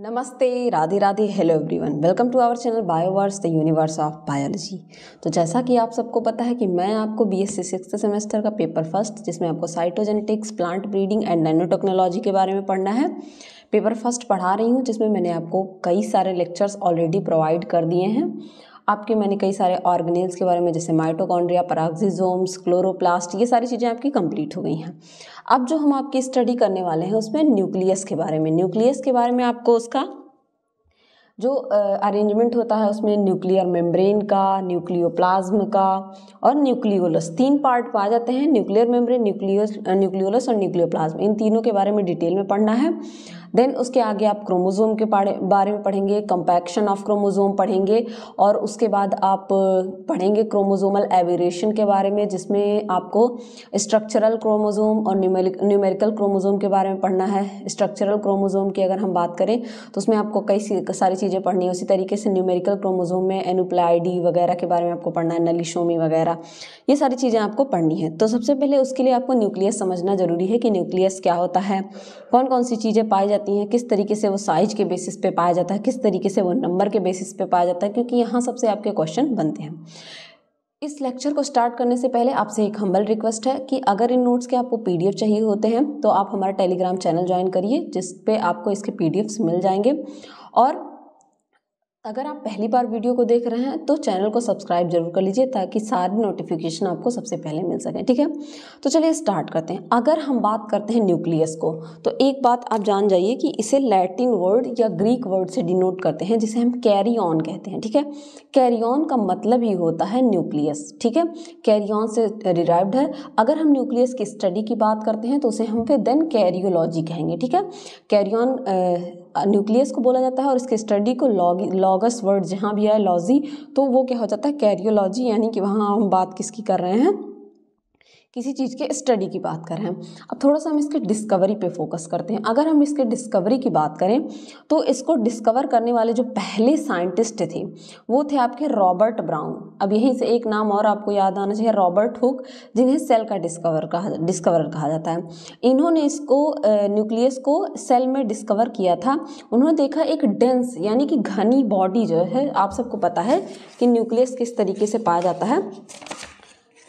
नमस्ते Radhe Radhe hello everyone welcome to our channel Bioverse the universe of biology तो जैसा कि आप सबको पता है कि मैं आपको बी एस सिक्स सेमेस्टर का पेपर फर्स्ट जिसमें आपको cytogenetics plant breeding and nanotechnology के बारे में पढ़ना है पेपर फर्स्ट पढ़ा रही हूँ जिसमें मैंने आपको कई सारे लेक्चर्स ऑलरेडी प्रोवाइड कर दिए हैं आपके मैंने कई सारे ऑर्गेनेल्स के बारे में जैसे माइटोकॉन्ड्रिया पराक्सिजोम्स क्लोरोप्लास्ट ये सारी चीज़ें आपकी कंप्लीट हो गई हैं अब जो हम आपकी स्टडी करने वाले हैं उसमें न्यूक्लियस के बारे में न्यूक्लियस के बारे में आपको उसका जो अरेंजमेंट होता है उसमें न्यूक्लियर मेम्ब्रेन का न्यूक्लियोप्लाज्म का और न्यूक्लियोलस तीन पार्ट पा जाते हैं न्यूक्लियर मेम्ब्रेन न्यूक्लियस न्यूक्लियोलस और न्यूक्लियोप्लाज्म इन तीनों के बारे में डिटेल में पढ़ना है देन उसके आगे आप क्रोमोजोम के बारे में पढ़ेंगे कंपैक्शन ऑफ क्रोमोजोम पढ़ेंगे और उसके बाद आप पढ़ेंगे क्रोमोजोमल एवेरेशन के बारे में जिसमें आपको स्ट्रक्चरल क्रोमोजोम और न्यूमेरिकल क्रोमोजोम के बारे में पढ़ना है स्ट्रक्चरल क्रोमोजोम की अगर हम बात करें तो उसमें आपको कई सारी चीज़ें पढ़नी है उसी तरीके से न्यूमेरिकल क्रोमोजोम में एनुप्लाइडी वगैरह के बारे में आपको पढ़ना है नलिशोमी वगैरह ये सारी चीज़ें आपको पढ़नी है तो सबसे पहले उसके लिए आपको न्यूक्लियस समझना ज़रूरी है कि न्यूक्लियस क्या होता है कौन कौन सी चीज़ें पाई जाती जाती हैं किस तरीके से वो साइज के बेसिस पे पाया जाता है किस तरीके से वो नंबर के बेसिस पे पाया जाता है क्योंकि यहाँ सबसे आपके क्वेश्चन बनते हैं इस लेक्चर को स्टार्ट करने से पहले आपसे एक हम्बल रिक्वेस्ट है कि अगर इन नोट्स के आपको पी चाहिए होते हैं तो आप हमारा टेलीग्राम चैनल ज्वाइन करिए जिस आपको इसके पी मिल जाएंगे और अगर आप पहली बार वीडियो को देख रहे हैं तो चैनल को सब्सक्राइब जरूर कर लीजिए ताकि सारी नोटिफिकेशन आपको सबसे पहले मिल सके ठीक है तो चलिए स्टार्ट करते हैं अगर हम बात करते हैं न्यूक्लियस को तो एक बात आप जान जाइए कि इसे लैटिन वर्ड या ग्रीक वर्ड से डिनोट करते हैं जिसे हम कैरी ऑन कहते हैं ठीक है कैरी ऑन का मतलब ही होता है न्यूक्लियस ठीक है कैरी ऑन से रिराइव्ड है अगर हम न्यूक्लियस की स्टडी की बात करते हैं तो उसे हम फिर देन कैरियोलॉजी कहेंगे ठीक है कैरी ऑन न्यूक्लियस को बोला जाता है और इसकी स्टडी को लॉग लॉगस वर्ड जहाँ भी है लॉजी तो वो क्या हो जाता है कैरियोलॉजी यानी कि वहाँ हम बात किसकी कर रहे हैं किसी चीज़ के स्टडी की बात कर रहे हैं अब थोड़ा सा हम इसके डिस्कवरी पे फोकस करते हैं अगर हम इसके डिस्कवरी की बात करें तो इसको डिस्कवर करने वाले जो पहले साइंटिस्ट थे वो थे आपके रॉबर्ट ब्राउन अब यहीं से एक नाम और आपको याद आना चाहिए रॉबर्ट हुक जिन्हें सेल का डिस्कवर कहा डिस्कवर कहा जाता है इन्होंने इसको न्यूक्लियस को सेल में डिस्कवर किया था उन्होंने देखा एक डेंस यानी कि घनी बॉडी जो है आप सबको पता है कि न्यूक्लियस किस तरीके से पाया जाता है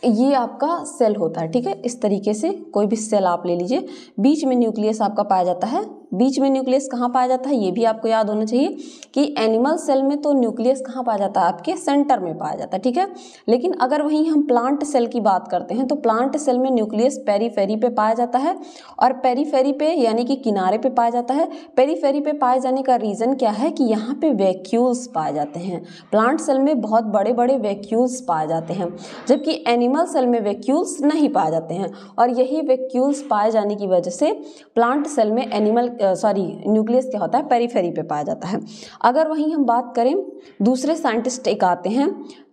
ये आपका सेल होता है ठीक है इस तरीके से कोई भी सेल आप ले लीजिए बीच में न्यूक्लियस आपका पाया जाता है बीच में न्यूक्लियस कहाँ पाया जाता है ये भी आपको याद होना चाहिए कि एनिमल सेल में तो न्यूक्लियस कहाँ पाया जाता है आपके सेंटर में पाया जाता है ठीक है लेकिन अगर वहीं हम प्लांट सेल की बात करते हैं तो प्लांट सेल में न्यूक्लियस पेरीफेरी पे पाया जाता है और पेरीफेरी पे यानी कि किनारे पे पाया जाता है पेरीफेरी पे पाए जाने का रीज़न क्या है कि यहाँ पर वैक्यूल्स पाए जाते हैं प्लांट सेल में बहुत बड़े बड़े वैक्यूल्स पाए जाते हैं जबकि एनिमल एनिमल सेल में वेक्यूल्स नहीं पाए जाते हैं और यही वेक्यूल्स पाए जाने की वजह से प्लांट सेल में एनिमल सॉरी न्यूक्लियस क्या होता है पेरीफेरी पे पाया जाता है अगर वहीं हम बात करें दूसरे साइंटिस्ट एक आते हैं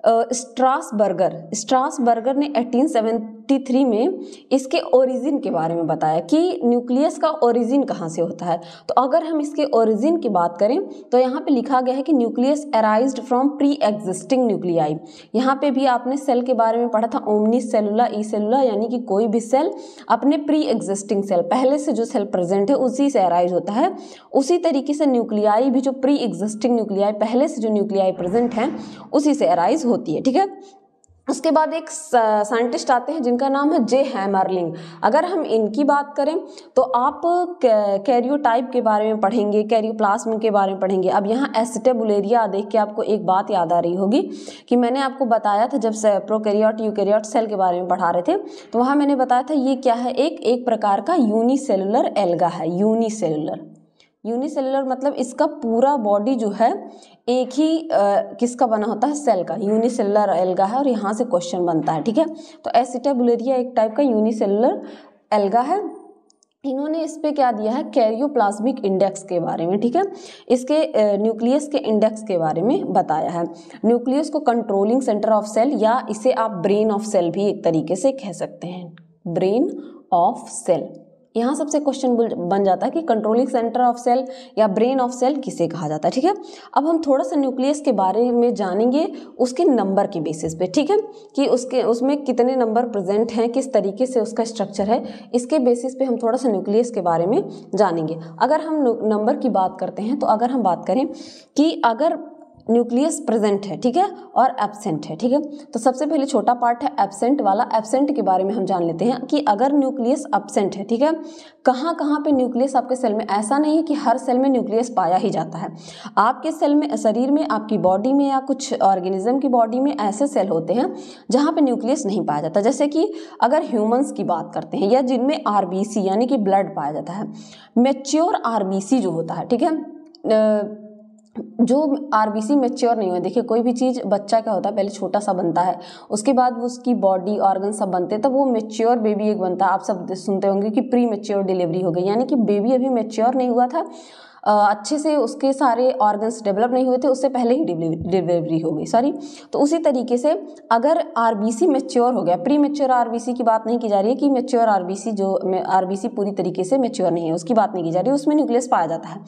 स्ट्रासबर्गर स्ट्रासबर्गर ने 1873 में इसके ओरिजिन के बारे में बताया कि न्यूक्लियस का ओरिजिन कहाँ से होता है तो अगर हम इसके ओरिजिन की बात करें तो यहाँ पे लिखा गया है कि nucleus arise from pre existing nuclei यहाँ पे भी आपने सेल के बारे में पढ़ा था ओमनी सेलुला ई सेलुला यानी कि कोई भी सेल अपने प्री एग्जिस्टिंग सेल पहले से जो सेल प्रेजेंट है उसी से अराइज़ होता है उसी तरीके से न्यूक्लियाई भी जो प्री एग्जिस्टिंग न्यूक्लियाई पहले से जो न्यूक्लियाई प्रेजेंट हैं उसी से अराइज होती है ठीक है उसके बाद एक साइंटिस्ट आते हैं जिनका नाम है जे हैमरलिंग अगर हम इनकी बात करें तो आप कैरियोटाइप के बारे में पढ़ेंगे कैरियोप्लाज्म के बारे में पढ़ेंगे अब यहाँ एसिटेबुलेरिया देख के आपको एक बात याद आ रही होगी कि मैंने आपको बताया था जब प्रोकैरियोट यूकैरियोट सेल के बारे में पढ़ा रहे थे तो वहाँ मैंने बताया था ये क्या है एक एक प्रकार का यूनिसेलुलर एल्गा है यूनिसेलुलर यूनिसेलुलर मतलब इसका पूरा बॉडी जो है एक ही आ, किसका बना होता है सेल का यूनिसेलर एल्गा है और यहाँ से क्वेश्चन बनता है ठीक है तो एसिटाबुलेरिया एक टाइप का यूनिसेलर एल्गा है इन्होंने इस पर क्या दिया है कैरियोप्लाज्मिक इंडेक्स के बारे में ठीक है इसके न्यूक्लियस के इंडेक्स के बारे में बताया है न्यूक्लियस को कंट्रोलिंग सेंटर ऑफ सेल या इसे आप ब्रेन ऑफ सेल भी एक तरीके से कह सकते हैं ब्रेन ऑफ सेल यहाँ सबसे क्वेश्चन बन जाता है कि कंट्रोलिंग सेंटर ऑफ सेल या ब्रेन ऑफ सेल किसे कहा जाता है ठीक है अब हम थोड़ा सा न्यूक्लियस के बारे में जानेंगे उसके नंबर के बेसिस पे ठीक है कि उसके उसमें कितने नंबर प्रेजेंट हैं किस तरीके से उसका स्ट्रक्चर है इसके बेसिस पे हम थोड़ा सा न्यूक्लियस के बारे में जानेंगे अगर हम नंबर की बात करते हैं तो अगर हम बात करें कि अगर न्यूक्लियस प्रेजेंट है ठीक है और एबसेंट है ठीक है तो सबसे पहले छोटा पार्ट है एबसेंट वाला एबसेंट के बारे में हम जान लेते हैं कि अगर न्यूक्लियस एबसेंट है ठीक है कहाँ कहाँ पे न्यूक्लियस आपके सेल में ऐसा नहीं है कि हर सेल में न्यूक्लियस पाया ही जाता है आपके सेल में शरीर में आपकी बॉडी में या कुछ ऑर्गेनिज्म की बॉडी में ऐसे सेल होते हैं जहाँ पर न्यूक्लियस नहीं पाया जाता जैसे कि अगर ह्यूमन्स की बात करते हैं या जिनमें आर यानी कि ब्लड पाया जाता है मेच्योर आर जो होता है ठीक है जो आर बी सी मेच्योर नहीं हुए देखिए कोई भी चीज़ बच्चा क्या होता है पहले छोटा सा बनता है उसके बाद वो उसकी बॉडी ऑर्गन सब बनते हैं तब वो मेच्योर बेबी एक बनता है आप सब सुनते होंगे कि प्री मेच्योर डिलीवरी हो गई यानी कि बेबी अभी मेच्योर नहीं हुआ था अच्छे से उसके सारे ऑर्गन्स डेवलप नहीं हुए थे उससे पहले ही डिलीवरी हो गई सॉरी तो उसी तरीके से अगर आर मेच्योर हो गया प्री मेच्योर आर की बात नहीं की जा रही है कि मेच्योर आर जो आर पूरी तरीके से मेच्योर नहीं है उसकी बात नहीं की जा रही उसमें न्यूक्लियस पाया जाता है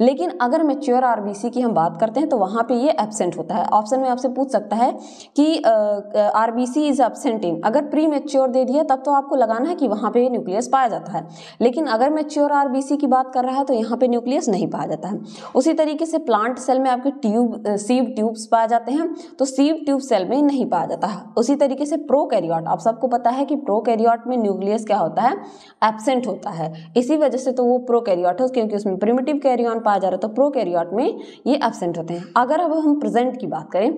लेकिन अगर मेच्योर आर की हम बात करते हैं तो वहाँ पर ये एबसेंट होता है ऑप्शन में आपसे पूछ सकता है कि आर इज एबसेंट इन अगर प्री मेच्योर दे दिया तब तो आपको लगाना है कि वहाँ पर न्यूक्लियस पाया जाता है लेकिन अगर मेच्योर आर की बात कर रहा है तो यहाँ पर न्यूक्लियस नहीं नहीं पाया जाता है उसी तरीके से प्लांट सेल में आपके ट्यूब सीव ट्यूब्स पाए जाते हैं तो सीव ट्यूब सेल में नहीं पाया जाता है उसी तरीके से प्रोकैरियोट आप सबको पता है कि प्रोकैरियोट में न्यूक्लियस क्या होता है एबसेंट होता है इसी वजह से तो वो प्रोकैरियोट है क्योंकि उसमें प्रिमिटिव कैरियन पाया जा रहा है तो प्रोकैरियोट में ये एबसेंट होते हैं अगर अब हम प्रेजेंट की बात करें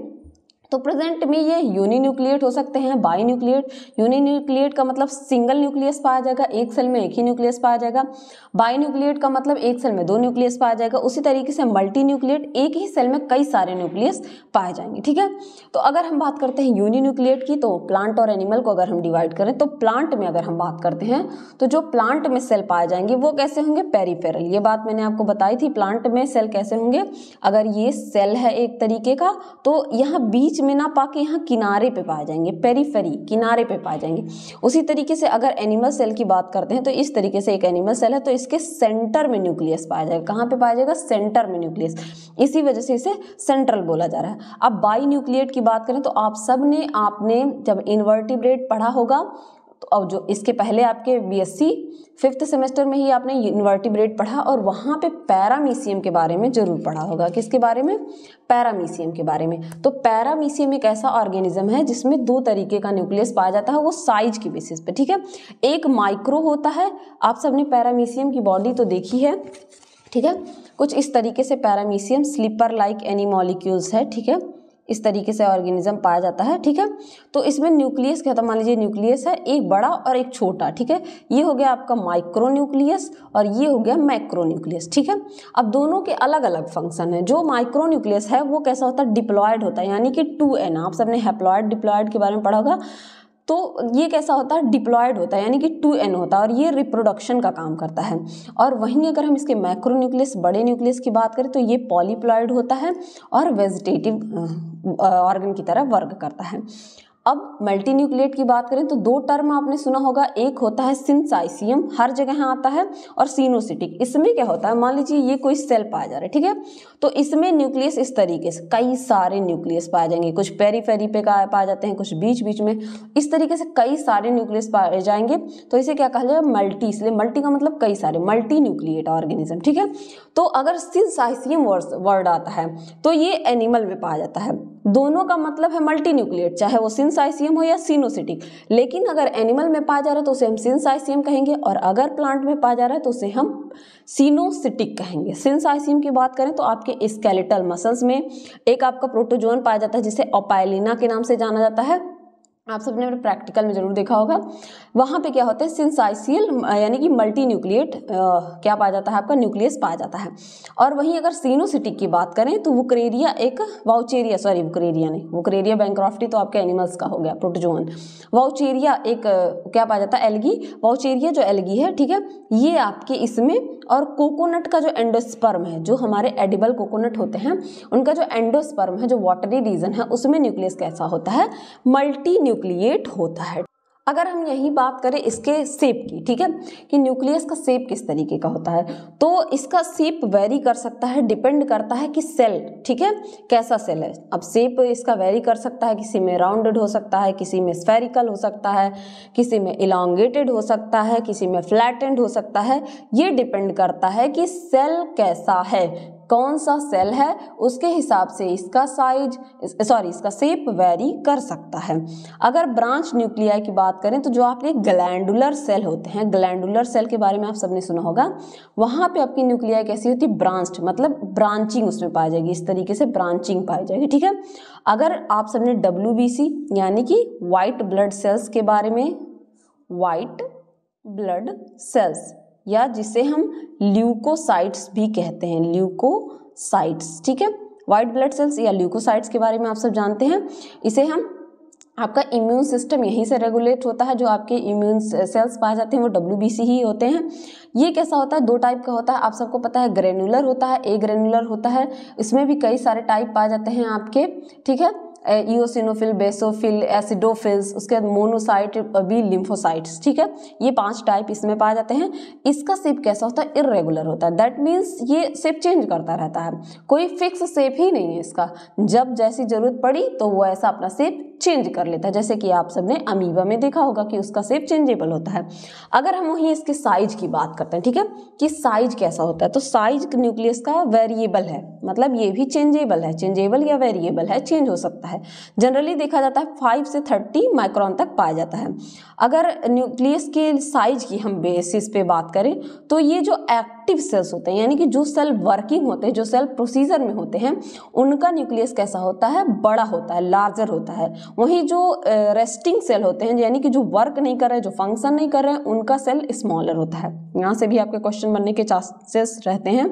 तो प्रेजेंट में ये यूनि न्यूक्लिएट हो सकते हैं बाई न्यूक्लिएट यूनि न्यूक्लिएट का मतलब सिंगल न्यूक्लियस पाया जाएगा एक सेल में एक ही न्यूक्लियस पाया जाएगा बाई न्यूक्लिएट का मतलब एक सेल में दो न्यूक्लियस पाया जाएगा उसी तरीके से मल्टी न्यूक्लिएट एक ही सेल में कई सारे न्यूक्लियस पाए जाएंगे ठीक है तो अगर हम बात करते हैं यूनि न्यूक्लिएट की तो प्लांट और एनिमल को अगर हम डिवाइड करें तो प्लांट में अगर हम बात करते हैं तो जो प्लांट में सेल पाए जाएंगे वो कैसे होंगे पेरीफेरल ये बात मैंने आपको बताई थी प्लांट में सेल कैसे होंगे अगर ये सेल है एक तरीके का तो यहाँ बीच में ना पाके यहाँ किनारे पे पाए जाएंगे पेरीफेरी किनारे पे पाए जाएंगे उसी तरीके से अगर एनिमल सेल की बात करते हैं तो इस तरीके से एक एनिमल सेल है तो इसके सेंटर में न्यूक्लियस पाया जाएगा कहाँ पे पाया जाएगा सेंटर में न्यूक्लियस इसी वजह से इसे सेंट्रल बोला जा रहा है अब बाई की बात करें तो आप सब ने आपने जब इन्वर्टिब्रेट पढ़ा होगा तो अब जो इसके पहले आपके बीएससी फिफ्थ सेमेस्टर में ही आपने इन्वर्टिब्रेट पढ़ा और वहाँ पे पैरामीसियम के बारे में ज़रूर पढ़ा होगा किसके बारे में पैरामीसियम के बारे में तो पैरामीसियम एक ऐसा ऑर्गेनिज्म है जिसमें दो तरीके का न्यूक्लियस पाया जाता है वो साइज की बेसिस पे ठीक है एक माइक्रो होता है आप सबने पैरामीसियम की बॉडी तो देखी है ठीक है कुछ इस तरीके से paramecium slipper like animalcules है ठीक है इस तरीके से ऑर्गेनिज्म पाया जाता है ठीक है तो इसमें न्यूक्लियस क्या होता है मान लीजिए न्यूक्लियस है एक बड़ा और एक छोटा ठीक है ये हो गया आपका माइक्रो न्यूक्लियस और ये हो गया मैक्रो न्यूक्लियस ठीक है अब दोनों के अलग अलग फंक्शन है जो माइक्रो न्यूक्लियस है वो कैसा होता है डिप्लॉयड होता है यानी कि टू एन आप सबने हेप्लॉयड डिप्लॉयड के बारे में पढ़ा होगा तो ये कैसा होता है डिप्लॉयड होता है यानी कि टू एन होता है और ये रिप्रोडक्शन का काम करता है और वहीं अगर हम इसके न्यूक्लियस बड़े न्यूक्लियस की बात करें तो ये पॉलीप्लॉयड होता है और वेजिटेटिव ऑर्गन की तरह वर्क करता है अब मल्टीन्यूक्लिएट की बात करें तो दो टर्म आपने सुना होगा एक होता है सिंसाइसियम हर जगह आता है और सीनोसिटिक इसमें क्या होता है मान लीजिए ये कोई सेल पाया जा रहा है ठीक है तो इसमें न्यूक्लियस इस तरीके से कई सारे न्यूक्लियस पाए जाएंगे कुछ पेरी फेरी पे पाए जाते हैं कुछ बीच बीच में इस तरीके से कई सारे न्यूक्लियस पाए जाएंगे तो इसे क्या कहा जाएगा मल्टी इसलिए मल्टी का मतलब कई सारे मल्टी न्यूक्लिएट ऑर्गेनिज्म ठीक है तो अगर सिंसाइसियम वर्ड आता है तो ये एनिमल में पाया जाता है दोनों का मतलब है मल्टी न्यूक्लिएट चाहे वो सिंस सिंसाइसियम हो या सीनोसिटिक लेकिन अगर एनिमल में पाया जा रहा है तो उसे हम सिंसाइसियम कहेंगे और अगर प्लांट में पाया जा रहा है तो उसे हम सीनोसिटिक कहेंगे सिंसाइसियम की बात करें तो आपके स्केलेटल मसल्स में एक आपका प्रोटोजोन पाया जाता है जिसे ओपाइलिना के नाम से जाना जाता है आप सबने मेरे प्रैक्टिकल में जरूर देखा होगा वहाँ पे क्या होता है सिंसाइसियल यानी कि मल्टी न्यूक्लिएट क्या पाया जाता है आपका न्यूक्लियस पाया जाता है और वहीं अगर सीनोसिटिक की बात करें तो वुक्रेरिया एक वाउचेरिया सॉरी वुक्रेरिया नहीं वुक्रेरिया बैंक्रॉफ्टी तो आपके एनिमल्स का हो गया प्रोटोजोन वाउचेरिया एक क्या पाया जाता है एलगी वाउचेरिया जो एलगी है ठीक है ये आपके इसमें और कोकोनट का जो एंडोस्पर्म है जो हमारे एडिबल कोकोनट होते हैं उनका जो एंडोस्पर्म है जो वाटरी रीजन है उसमें न्यूक्लियस कैसा होता है मल्टी न्यूक्लिएट होता है अगर हम यही बात करें इसके सेप की ठीक है कि न्यूक्लियस का सेप किस तरीके का होता है तो इसका सेप वेरी कर सकता है डिपेंड करता है कि सेल ठीक है कैसा सेल है अब सेप इसका वेरी कर सकता है किसी में राउंडेड हो सकता है किसी में स्फेरिकल हो सकता है किसी में इलांगेटेड हो सकता है किसी में फ्लैटेंड हो सकता है ये डिपेंड करता है कि सेल कैसा है कौन सा सेल है उसके हिसाब से इसका साइज सॉरी इसका सेप वेरी कर सकता है अगर ब्रांच न्यूक्लियाई की बात करें तो जो आपके ग्लैंडुलर सेल होते हैं ग्लैंडुलर सेल के बारे में आप सबने सुना होगा वहाँ पे आपकी न्यूक्लियाई कैसी होती है ब्रांच्ड मतलब ब्रांचिंग उसमें पाई जाएगी इस तरीके से ब्रांचिंग पाई जाएगी ठीक है अगर आप सबने डब्ल्यू यानी कि वाइट ब्लड सेल्स के बारे में वाइट ब्लड सेल्स या जिसे हम ल्यूकोसाइट्स भी कहते हैं ल्यूकोसाइट्स ठीक है वाइट ब्लड सेल्स या ल्यूकोसाइट्स के बारे में आप सब जानते हैं इसे हम आपका इम्यून सिस्टम यहीं से रेगुलेट होता है जो आपके इम्यून सेल्स पाए जाते हैं वो डब्ल्यू ही होते हैं ये कैसा होता है दो टाइप का होता है आप सबको पता है ग्रेनुलर होता है ए ग्रेनुलर होता है इसमें भी कई सारे टाइप पाए जाते हैं आपके ठीक है ईओसिनोफिल बेसोफिल एसिडोफिल्स उसके बाद मोनोसाइट अभी लिम्फोसाइट्स ठीक है ये पांच टाइप इसमें पाए जाते हैं इसका सेप कैसा होता है इरेगुलर होता है दैट मीन्स ये सेप चेंज करता रहता है कोई फिक्स सेप ही नहीं है इसका जब जैसी जरूरत पड़ी तो वो ऐसा अपना सेप चेंज कर लेता है जैसे कि आप सबने अमीबा में देखा होगा कि उसका सेप चेंजेबल होता है अगर हम वहीं इसके साइज की बात करते हैं ठीक है कि साइज कैसा होता है तो साइज न्यूक्लियस का वेरिएबल है मतलब ये भी चेंजेबल है चेंजेबल या वेरिएबल है चेंज हो सकता है जनरली देखा जाता है फाइव से थर्टी माइक्रॉन तक पाया जाता है अगर न्यूक्लियस के साइज की हम बेसिस पे बात करें तो ये जो एक्ट एक्टिव सेल्स होते हैं यानी कि जो सेल वर्किंग होते हैं जो सेल प्रोसीजर में होते हैं उनका न्यूक्लियस कैसा होता है बड़ा होता है लार्जर होता है वहीं जो रेस्टिंग सेल होते हैं यानी कि जो वर्क नहीं कर रहे जो फंक्शन नहीं कर रहे उनका सेल स्मॉलर होता है यहाँ से भी आपके क्वेश्चन बनने के चांसेस रहते हैं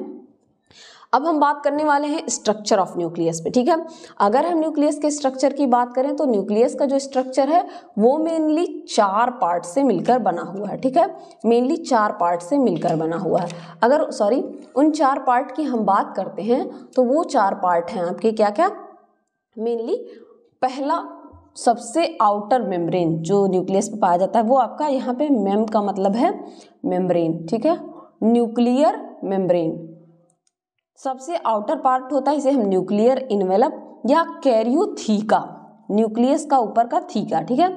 अब हम बात करने वाले हैं स्ट्रक्चर ऑफ न्यूक्लियस पे ठीक है अगर हम न्यूक्लियस के स्ट्रक्चर की बात करें तो न्यूक्लियस का जो स्ट्रक्चर है वो मेनली चार पार्ट से मिलकर बना हुआ है ठीक है मेनली चार पार्ट से मिलकर बना हुआ है अगर सॉरी उन चार पार्ट की हम बात करते हैं तो वो चार पार्ट हैं आपके क्या क्या मेनली पहला सबसे आउटर मेम्ब्रेन जो न्यूक्लियस पे पाया जाता है वो आपका यहाँ पे मेम का मतलब है मेम्ब्रेन ठीक है न्यूक्लियर मेम्ब्रेन सबसे आउटर पार्ट होता है इसे हम न्यूक्लियर इनवेलप या कैरियोथीका न्यूक्लियस का ऊपर का थीका ठीक है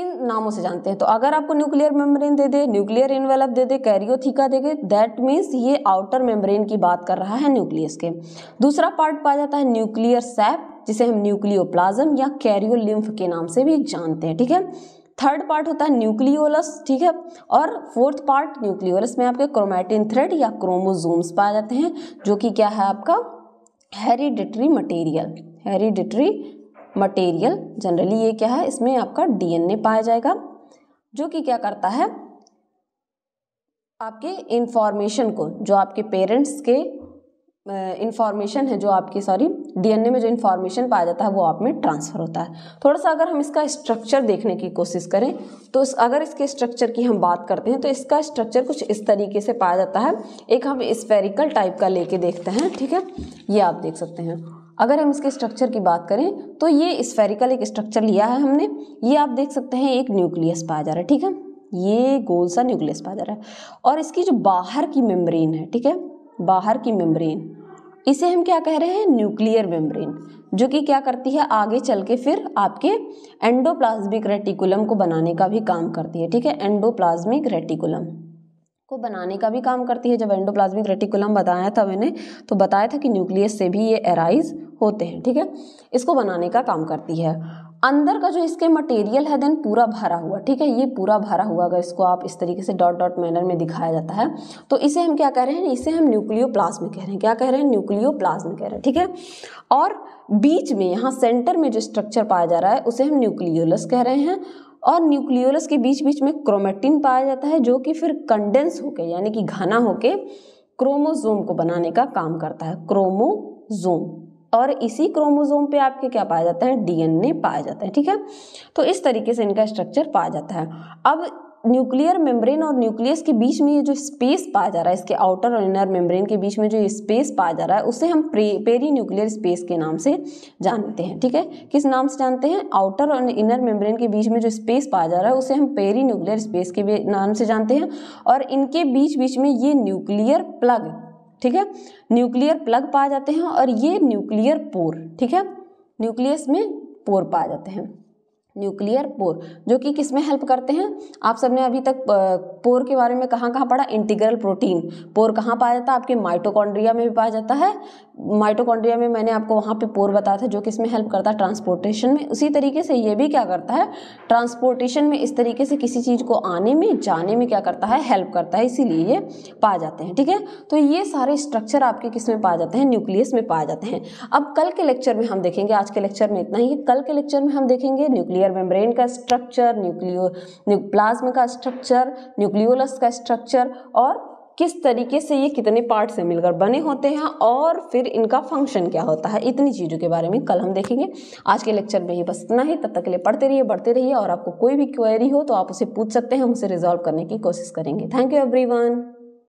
इन नामों से जानते हैं तो अगर आपको न्यूक्लियर मेम्ब्रेन दे दे न्यूक्लियर इनवेलप दे दे कैरियोथीका दे दे दैट मीन्स ये आउटर मेम्ब्रेन की बात कर रहा है न्यूक्लियस के दूसरा पार्ट पाया जाता है न्यूक्लियर सैप जिसे हम न्यूक्लियोप्लाज्म या कैरियोलिम्फ के नाम से भी जानते हैं ठीक है थर्ड पार्ट होता है न्यूक्लियोलस ठीक है और फोर्थ पार्ट न्यूक्लियोलस में आपके क्रोमैटिन थ्रेड या क्रोमोजोम्स पाए जाते हैं जो कि क्या है आपका hereditary material hereditary material generally ये क्या है इसमें आपका डीएनए पाया जाएगा जो कि क्या करता है आपके इंफॉर्मेशन को जो आपके पेरेंट्स के इंफॉर्मेशन है जो आपकी सॉरी डीएनए में जो इन्फॉर्मेशन पाया जाता है वो आप में ट्रांसफर होता है थोड़ा सा अगर हम इसका स्ट्रक्चर देखने की कोशिश करें तो इस अगर इसके स्ट्रक्चर की हम बात करते हैं तो इसका स्ट्रक्चर कुछ इस तरीके से पाया जाता है एक हम स्पेरिकल टाइप का लेके देखते हैं ठीक है ये आप देख सकते हैं अगर हम इसके स्ट्रक्चर की बात करें तो ये स्फेरिकल एक स्ट्रक्चर लिया है हमने ये आप देख सकते हैं एक न्यूक्लियस पाया जा रहा है ठीक है ये गोल सा न्यूक्लियस पाया जा रहा है और इसकी जो बाहर की मेम्ब्रेन है ठीक है बाहर की मेम्ब्रेन इसे हम क्या कह रहे हैं न्यूक्लियर मेम्ब्रेन जो कि क्या करती है आगे चल के फिर आपके एंडोप्लाज्मिक रेटिकुलम को बनाने का भी काम करती है ठीक है एंडोप्लाज्मिक रेटिकुलम को बनाने का भी काम करती है जब एंडोप्लाज्मिक रेटिकुलम बताया था मैंने तो बताया था कि न्यूक्लियस से भी ये एराइज होते हैं ठीक है इसको बनाने का काम करती है अंदर का जो इसके मटेरियल है देन पूरा भरा हुआ ठीक है ये पूरा भरा हुआ अगर इसको आप इस तरीके से डॉट डॉट मैनर में दिखाया जाता है तो इसे हम क्या कह रहे हैं इसे हम न्यूक्लियो प्लाज्म कह रहे हैं क्या कह रहे हैं न्यूक्लियो प्लाज्म कह रहे हैं ठीक है और बीच में यहाँ सेंटर में जो स्ट्रक्चर पाया जा रहा है उसे हम न्यूक्लियोलस कह रहे हैं और न्यूक्लियोलस के बीच बीच में क्रोमेटिन पाया जाता है जो कि फिर कंडेंस होके यानी कि घना होके क्रोमोजोम को बनाने का काम करता है क्रोमोजोम और इसी क्रोमोजोम पे आपके क्या पाया जाता है डीएनए पाया जाता है ठीक है तो इस तरीके से इनका स्ट्रक्चर पाया जाता है अब न्यूक्लियर मेम्ब्रेन और न्यूक्लियस के बीच में ये जो स्पेस पाया जा रहा है इसके आउटर और इनर मेम्ब्रेन के बीच में जो स्पेस पाया जा रहा है उसे हम पेरी न्यूक्लियर स्पेस के नाम से जानते हैं ठीक है किस नाम से जानते हैं आउटर और इनर मेम्ब्रेन के बीच में जो स्पेस पाया जा रहा है उसे हम पेरी न्यूक्लियर स्पेस के नाम से जानते हैं और इनके बीच बीच में ये न्यूक्लियर प्लग ठीक है न्यूक्लियर प्लग पाए जाते हैं और ये न्यूक्लियर पोर ठीक है न्यूक्लियस में पोर पाए जाते हैं न्यूक्लियर पोर जो कि किस में हेल्प करते हैं आप सबने अभी तक पोर के बारे में कहाँ कहाँ पढ़ा इंटीग्रल प्रोटीन पोर कहाँ पाया जाता है आपके माइटोकॉन्ड्रिया में भी पाया जाता है माइटोकॉन्ड्रिया में मैंने आपको वहाँ पे पोर बताया था जो किस में हेल्प करता है ट्रांसपोर्टेशन में उसी तरीके से ये भी क्या करता है ट्रांसपोर्टेशन में इस तरीके से किसी चीज़ को आने में जाने में क्या करता है हेल्प करता है इसीलिए ये पाए जाते हैं ठीक है तो ये सारे स्ट्रक्चर आपके किस में पाए जाते हैं न्यूक्लियस में पाए जाते हैं अब कल के लेक्चर में हम देखेंगे आज के लेक्चर में इतना ही कल के लेक्चर में हम देखेंगे न्यूक्लियर सेलुलर मेम्ब्रेन का स्ट्रक्चर न्यूक्लियो प्लाज्मा का स्ट्रक्चर न्यूक्लियोलस का स्ट्रक्चर और किस तरीके से ये कितने पार्ट से मिलकर बने होते हैं और फिर इनका फंक्शन क्या होता है इतनी चीज़ों के बारे में कल हम देखेंगे आज के लेक्चर में ही बस इतना ही तब तक के लिए पढ़ते रहिए बढ़ते रहिए और आपको कोई भी क्वेरी हो तो आप उसे पूछ सकते हैं हम उसे रिजॉल्व करने की कोशिश करेंगे थैंक यू एवरीवन